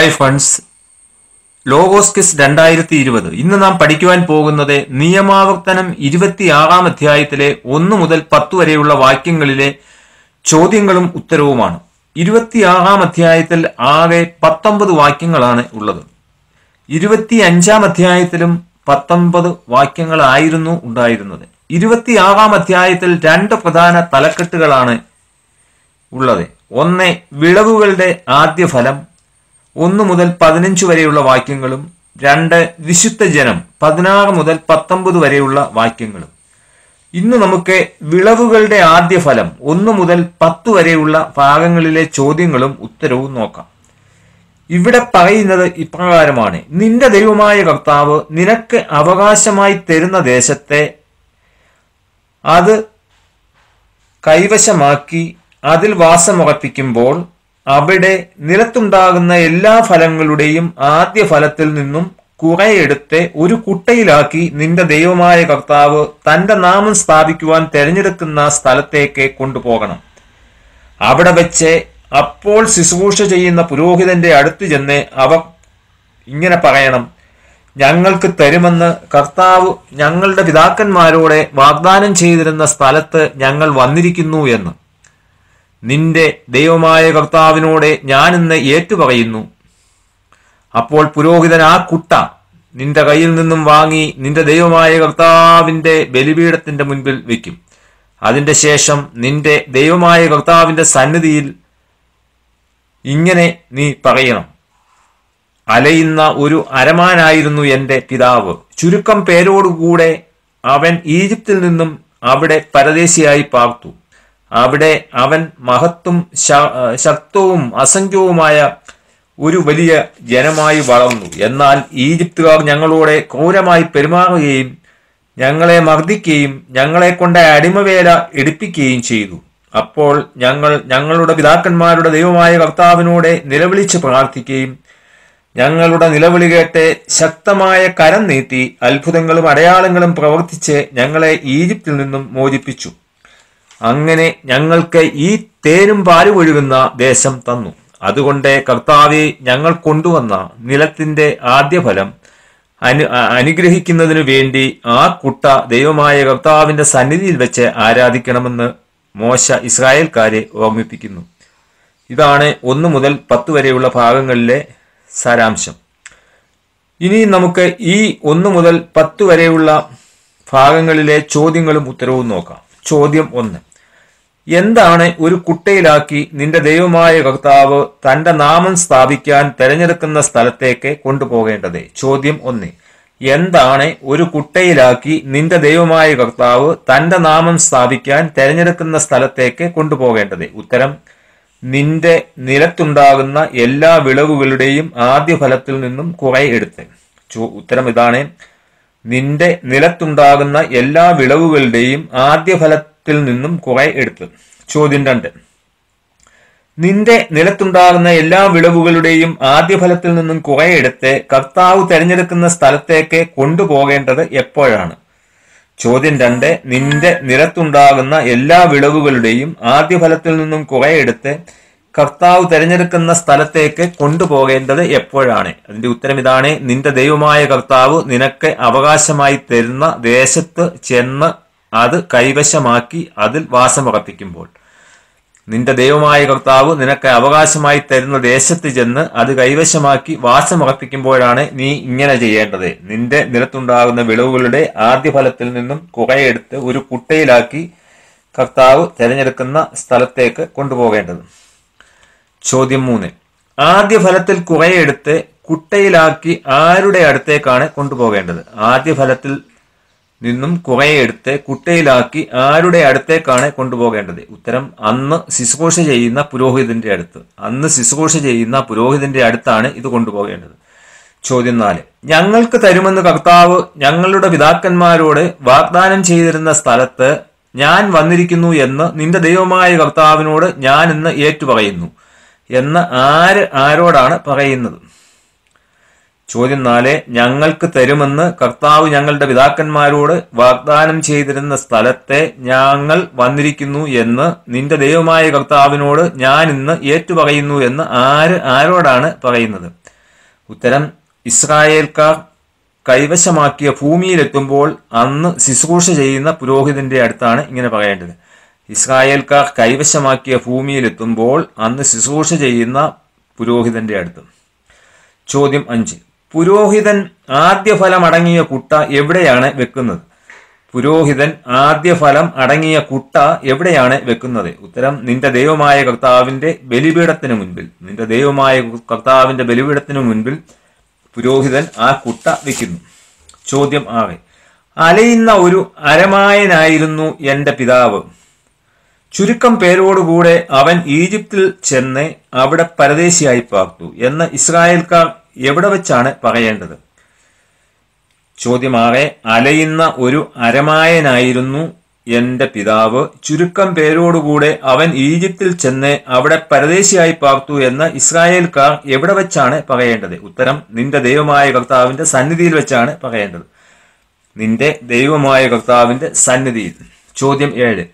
high funds logos kiss രണ്ടായിരത്തി ഇരുപത് ഇന്ന് നാം പഠിക്കുവാൻ പോകുന്നത് നിയമാവർത്തനം ഇരുപത്തിയാറാം അധ്യായത്തിലെ ഒന്ന് മുതൽ പത്ത് വരെയുള്ള വാക്യങ്ങളിലെ ചോദ്യങ്ങളും ഉത്തരവുമാണ് ഇരുപത്തിയാറാം അധ്യായത്തിൽ ആകെ പത്തൊമ്പത് വാക്യങ്ങളാണ് ഉള്ളത് ഇരുപത്തി അഞ്ചാം അധ്യായത്തിലും പത്തൊമ്പത് വാക്യങ്ങളായിരുന്നു ഉണ്ടായിരുന്നത് ഇരുപത്തിയാറാം അധ്യായത്തിൽ രണ്ട് പ്രധാന തലക്കെട്ടുകളാണ് ഉള്ളത് ഒന്ന് വിളവുകളുടെ ആദ്യ ഫലം ഒന്നു മുതൽ പതിനഞ്ച് വരെയുള്ള വാക്യങ്ങളും രണ്ട് വിശുദ്ധ ജനം പതിനാറ് മുതൽ പത്തൊമ്പത് വരെയുള്ള വാക്യങ്ങളും ഇന്ന് നമുക്ക് വിളവുകളുടെ ആദ്യ ഫലം ഒന്ന് മുതൽ പത്ത് വരെയുള്ള ഭാഗങ്ങളിലെ ചോദ്യങ്ങളും ഉത്തരവും നോക്കാം ഇവിടെ പറയുന്നത് ഇപ്രകാരമാണ് നിന്റെ ദൈവമായ കർത്താവ് നിനക്ക് അവകാശമായി തരുന്ന ദേശത്തെ അത് കൈവശമാക്കി അതിൽ വാസമുറപ്പിക്കുമ്പോൾ അവിടെ നിലത്തുണ്ടാകുന്ന എല്ലാ ഫലങ്ങളുടെയും ആദ്യ ഫലത്തിൽ നിന്നും കുറയെടുത്ത് ഒരു കുട്ടയിലാക്കി നിന്റെ ദൈവമായ കർത്താവ് തന്റെ നാമം സ്ഥാപിക്കുവാൻ തിരഞ്ഞെടുക്കുന്ന സ്ഥലത്തേക്ക് കൊണ്ടുപോകണം അവിടെ വെച്ച് അപ്പോൾ ശുശ്രൂഷ ചെയ്യുന്ന പുരോഹിതന്റെ അടുത്ത് ചെന്ന് അവർ ഇങ്ങനെ പറയണം ഞങ്ങൾക്ക് തരുമെന്ന് കർത്താവ് ഞങ്ങളുടെ പിതാക്കന്മാരോടെ വാഗ്ദാനം ചെയ്തിരുന്ന സ്ഥലത്ത് ഞങ്ങൾ വന്നിരിക്കുന്നു എന്ന് നിന്റെ ദൈവമായ കർത്താവിനോട് ഞാനിന്ന് ഏറ്റുപറയുന്നു അപ്പോൾ പുരോഹിതൻ ആ കുട്ട നിന്റെ കയ്യിൽ നിന്നും വാങ്ങി നിന്റെ ദൈവമായ കർത്താവിന്റെ ബലിപീഠത്തിന്റെ മുൻപിൽ വെക്കും അതിന്റെ ശേഷം നിന്റെ ദൈവമായ കർത്താവിന്റെ സന്നിധിയിൽ ഇങ്ങനെ നീ പറയണം അലയുന്ന ഒരു അരമാനായിരുന്നു എൻ്റെ പിതാവ് ചുരുക്കം പേരോടുകൂടെ അവൻ ഈജിപ്തിൽ നിന്നും അവിടെ പരദേശിയായി പാർത്തു അവിടെ അവൻ മഹത്തും ശക്തവും അസംഖ്യവുമായ ഒരു വലിയ ജനമായി വളർന്നു എന്നാൽ ഈജിപ്തുകാർ ഞങ്ങളോടെ ക്രൂരമായി പെരുമാറുകയും ഞങ്ങളെ മർദ്ദിക്കുകയും ഞങ്ങളെ കൊണ്ട അടിമവേല എടുപ്പിക്കുകയും ചെയ്തു അപ്പോൾ ഞങ്ങൾ ഞങ്ങളുടെ പിതാക്കന്മാരുടെ ദൈവമായ കർത്താവിനോടെ നിലവിളിച്ച് പ്രാർത്ഥിക്കുകയും ഞങ്ങളുടെ നിലവിളി കേട്ട് ശക്തമായ കരം നീട്ടി അത്ഭുതങ്ങളും അടയാളങ്ങളും പ്രവർത്തിച്ച് ഞങ്ങളെ ഈജിപ്തിൽ നിന്നും മോചിപ്പിച്ചു അങ്ങനെ ഞങ്ങൾക്ക് ഈ തേനും പാലും ഒഴുകുന്ന ദേശം തന്നു അതുകൊണ്ട് കർത്താവ് ഞങ്ങൾ കൊണ്ടുവന്ന നിലത്തിന്റെ ആദ്യഫലം അനു അനുഗ്രഹിക്കുന്നതിനു വേണ്ടി ആ കുട്ട ദൈവമായ കർത്താവിന്റെ സന്നിധിയിൽ വെച്ച് ആരാധിക്കണമെന്ന് മോശ ഇസ്രായേൽക്കാരെ ഓർമ്മിപ്പിക്കുന്നു ഇതാണ് ഒന്ന് മുതൽ പത്ത് വരെയുള്ള ഭാഗങ്ങളിലെ സാരാംശം ഇനി നമുക്ക് ഈ ഒന്ന് മുതൽ പത്ത് വരെയുള്ള ഭാഗങ്ങളിലെ ചോദ്യങ്ങളും ഉത്തരവും നോക്കാം ചോദ്യം ഒന്ന് എന്താണ് ഒരു കുട്ടയിലാക്കി നിന്റെ ദൈവമായ കർത്താവ് തന്റെ നാമം സ്ഥാപിക്കാൻ തെരഞ്ഞെടുക്കുന്ന സ്ഥലത്തേക്ക് കൊണ്ടുപോകേണ്ടത് ചോദ്യം ഒന്ന് എന്താണ് ഒരു കുട്ടയിലാക്കി നിന്റെ ദൈവമായ കർത്താവ് തന്റെ നാമം സ്ഥാപിക്കാൻ തെരഞ്ഞെടുക്കുന്ന സ്ഥലത്തേക്ക് കൊണ്ടുപോകേണ്ടത് ഉത്തരം നിന്റെ നിലത്തുണ്ടാകുന്ന എല്ലാ വിളവുകളുടെയും ആദ്യ ഫലത്തിൽ നിന്നും കുറെ എടുത്ത് ഉത്തരം ഇതാണ് നിന്റെ നിലത്തുണ്ടാകുന്ന എല്ലാ വിളവുകളുടെയും ആദ്യഫലത്തിൽ നിന്നും കുറെ എടുത്തു ചോദ്യം രണ്ട് നിന്റെ നിലത്തുണ്ടാകുന്ന എല്ലാ വിളവുകളുടെയും ആദ്യഫലത്തിൽ നിന്നും കുറെ എടുത്ത് കർത്താവ് തിരഞ്ഞെടുക്കുന്ന സ്ഥലത്തേക്ക് കൊണ്ടുപോകേണ്ടത് എപ്പോഴാണ് ചോദ്യം രണ്ട് നിന്റെ നിലത്തുണ്ടാകുന്ന എല്ലാ വിളവുകളുടെയും ആദ്യഫലത്തിൽ നിന്നും കുറെ എടുത്ത് കർത്താവ് തിരഞ്ഞെടുക്കുന്ന സ്ഥലത്തേക്ക് കൊണ്ടുപോകേണ്ടത് എപ്പോഴാണ് അതിന്റെ ഉത്തരം ഇതാണ് നിന്റെ ദൈവമായ കർത്താവ് നിനക്ക് അവകാശമായി തരുന്ന ദേശത്ത് ചെന്ന് അത് കൈവശമാക്കി അതിൽ വാസമുറപ്പിക്കുമ്പോൾ നിന്റെ ദൈവമായ കർത്താവ് നിനക്ക് അവകാശമായി തരുന്ന ദേശത്ത് ചെന്ന് അത് കൈവശമാക്കി വാസമുറപ്പിക്കുമ്പോഴാണ് നീ ഇങ്ങനെ ചെയ്യേണ്ടത് നിന്റെ നിലത്തുണ്ടാകുന്ന വിളവുകളുടെ ആദ്യ ഫലത്തിൽ നിന്നും കുറയെടുത്ത് ഒരു കുട്ടയിലാക്കി കർത്താവ് തിരഞ്ഞെടുക്കുന്ന സ്ഥലത്തേക്ക് കൊണ്ടുപോകേണ്ടത് ചോദ്യം മൂന്ന് ആദ്യ ഫലത്തിൽ കുറയെടുത്ത് കുട്ടയിലാക്കി ആരുടെ അടുത്തേക്കാണ് കൊണ്ടുപോകേണ്ടത് ആദ്യ ഫലത്തിൽ നിന്നും എടുത്ത് കുട്ടയിലാക്കി ആരുടെ അടുത്തേക്കാണ് കൊണ്ടുപോകേണ്ടത് ഉത്തരം അന്ന് ശുശ്രൂഷ ചെയ്യുന്ന പുരോഹിതന്റെ അടുത്ത് അന്ന് ശുശ്രൂഷ ചെയ്യുന്ന പുരോഹിതന്റെ അടുത്താണ് ഇത് കൊണ്ടുപോകേണ്ടത് ചോദ്യം നാല് ഞങ്ങൾക്ക് തരുമെന്ന് കർത്താവ് ഞങ്ങളുടെ പിതാക്കന്മാരോട് വാഗ്ദാനം ചെയ്തിരുന്ന സ്ഥലത്ത് ഞാൻ വന്നിരിക്കുന്നു എന്ന് നിന്റെ ദൈവമായ കർത്താവിനോട് ഞാൻ ഇന്ന് ഏറ്റുപറയുന്നു എന്ന് ആര് ആരോടാണ് പറയുന്നത് ചോദ്യം നാല് ഞങ്ങൾക്ക് തരുമെന്ന് കർത്താവ് ഞങ്ങളുടെ പിതാക്കന്മാരോട് വാഗ്ദാനം ചെയ്തിരുന്ന സ്ഥലത്തെ ഞങ്ങൾ വന്നിരിക്കുന്നു എന്ന് നിന്റെ ദൈവമായ കർത്താവിനോട് ഞാൻ ഇന്ന് ഏറ്റുപറയുന്നു എന്ന് ആര് ആരോടാണ് പറയുന്നത് ഉത്തരം ഇസ്രായേൽക്കാർ കൈവശമാക്കിയ ഭൂമിയിലെത്തുമ്പോൾ അന്ന് ശുശ്രൂഷ ചെയ്യുന്ന പുരോഹിതന്റെ അടുത്താണ് ഇങ്ങനെ പറയേണ്ടത് ഇസ്രായേൽക്കാർ കൈവശമാക്കിയ ഭൂമിയിലെത്തുമ്പോൾ അന്ന് ശുശ്രൂഷ ചെയ്യുന്ന പുരോഹിതന്റെ അടുത്ത് ചോദ്യം അഞ്ച് പുരോഹിതൻ ഫലം അടങ്ങിയ കുട്ട എവിടെയാണ് വെക്കുന്നത് പുരോഹിതൻ ഫലം അടങ്ങിയ കുട്ട എവിടെയാണ് വെക്കുന്നത് ഉത്തരം നിന്റെ ദൈവമായ കർത്താവിന്റെ ബലിപീഠത്തിന് മുൻപിൽ നിന്റെ ദൈവമായ കർത്താവിന്റെ ബലിപീഠത്തിന് മുൻപിൽ പുരോഹിതൻ ആ കുട്ട വെക്കുന്നു ചോദ്യം ആകെ അലയുന്ന ഒരു അരമായനായിരുന്നു എൻ്റെ പിതാവ് ചുരുക്കം പേരോടുകൂടെ അവൻ ഈജിപ്തിൽ ചെന്ന് അവിടെ പരദേശിയായി പാർത്തു എന്ന് ഇസ്രായേൽക്കാർ എവിടെ വെച്ചാണ് പറയേണ്ടത് ചോദ്യമാകെ അലയുന്ന ഒരു അരമായനായിരുന്നു എന്റെ പിതാവ് ചുരുക്കം പേരോടുകൂടെ അവൻ ഈജിപ്തിൽ ചെന്ന് അവിടെ പരദേശിയായി പാർത്തു എന്ന് ഇസ്രായേൽക്കാർ എവിടെ വെച്ചാണ് പറയേണ്ടത് ഉത്തരം നിന്റെ ദൈവമായ കർത്താവിന്റെ സന്നിധിയിൽ വെച്ചാണ് പറയേണ്ടത് നിന്റെ ദൈവമായ കർത്താവിന്റെ സന്നിധിയിൽ ചോദ്യം ഏഴ്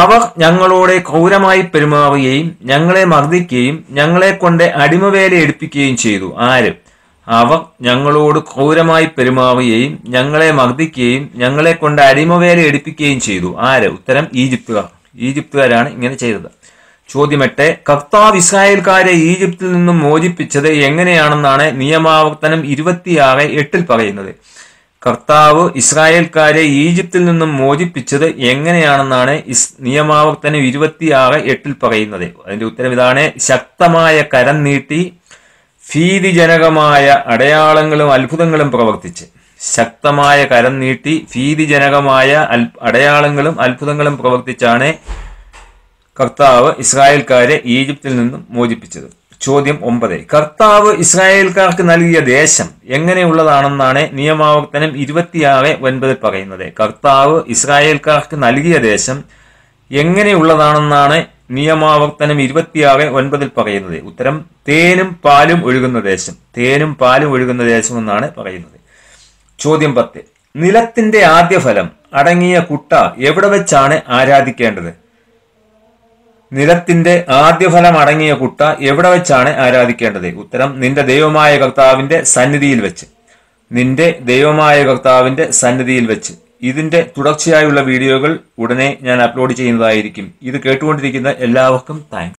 അവർ ഞങ്ങളോട് ക്രൂരമായി പെരുമാറുകയും ഞങ്ങളെ മർദ്ദിക്കുകയും ഞങ്ങളെ കൊണ്ട് അടിമവേല എടുപ്പിക്കുകയും ചെയ്തു ആര് അവർ ഞങ്ങളോട് ക്രൂരമായി പെരുമാറുകയും ഞങ്ങളെ മർദ്ദിക്കുകയും ഞങ്ങളെ കൊണ്ട് അടിമവേല എടുപ്പിക്കുകയും ചെയ്തു ആര് ഉത്തരം ഈജിപ്തുകാർ ഈജിപ്തുകാരാണ് ഇങ്ങനെ ചെയ്തത് ചോദ്യമെട്ടെ കർത്താവ് ഇസ്രായേൽക്കാരെ ഈജിപ്തിൽ നിന്നും മോചിപ്പിച്ചത് എങ്ങനെയാണെന്നാണ് നിയമാവർത്തനം ഇരുപത്തിയാറ് എട്ടിൽ പറയുന്നത് കർത്താവ് ഇസ്രായേൽക്കാരെ ഈജിപ്തിൽ നിന്നും മോചിപ്പിച്ചത് എങ്ങനെയാണെന്നാണ് ഇസ് നിയമാവർത്തനം ഇരുപത്തിയാറ് എട്ടിൽ പറയുന്നത് അതിന്റെ ഉത്തരം ഇതാണ് ശക്തമായ കരം നീട്ടി ഭീതിജനകമായ അടയാളങ്ങളും അത്ഭുതങ്ങളും പ്രവർത്തിച്ച് ശക്തമായ കരം നീട്ടി ഭീതിജനകമായ അടയാളങ്ങളും അത്ഭുതങ്ങളും പ്രവർത്തിച്ചാണ് കർത്താവ് ഇസ്രായേൽക്കാരെ ഈജിപ്തിൽ നിന്നും മോചിപ്പിച്ചത് ചോദ്യം ഒമ്പത് കർത്താവ് ഇസ്രായേൽക്കാർക്ക് നൽകിയ ദേശം എങ്ങനെയുള്ളതാണെന്നാണ് നിയമാവർത്തനം ഇരുപത്തിയാറ് ഒൻപത് പറയുന്നത് കർത്താവ് ഇസ്രായേൽക്കാർക്ക് നൽകിയ ദേശം എങ്ങനെയുള്ളതാണെന്നാണ് നിയമാവർത്തനം ഇരുപത്തിയാറ് ഒൻപതിൽ പറയുന്നത് ഉത്തരം തേനും പാലും ഒഴുകുന്ന ദേശം തേനും പാലും ഒഴുകുന്ന ദേശം എന്നാണ് പറയുന്നത് ചോദ്യം പത്ത് നിലത്തിന്റെ ആദ്യ ഫലം അടങ്ങിയ കുട്ട എവിടെ വെച്ചാണ് ആരാധിക്കേണ്ടത് നിലത്തിന്റെ അടങ്ങിയ കുട്ട എവിടെ വെച്ചാണ് ആരാധിക്കേണ്ടത് ഉത്തരം നിന്റെ ദൈവമായ കർത്താവിന്റെ സന്നിധിയിൽ വെച്ച് നിന്റെ ദൈവമായ കർത്താവിന്റെ സന്നിധിയിൽ വെച്ച് ഇതിന്റെ തുടർച്ചയായുള്ള വീഡിയോകൾ ഉടനെ ഞാൻ അപ്ലോഡ് ചെയ്യുന്നതായിരിക്കും ഇത് കേട്ടുകൊണ്ടിരിക്കുന്ന എല്ലാവർക്കും താങ്ക്സ്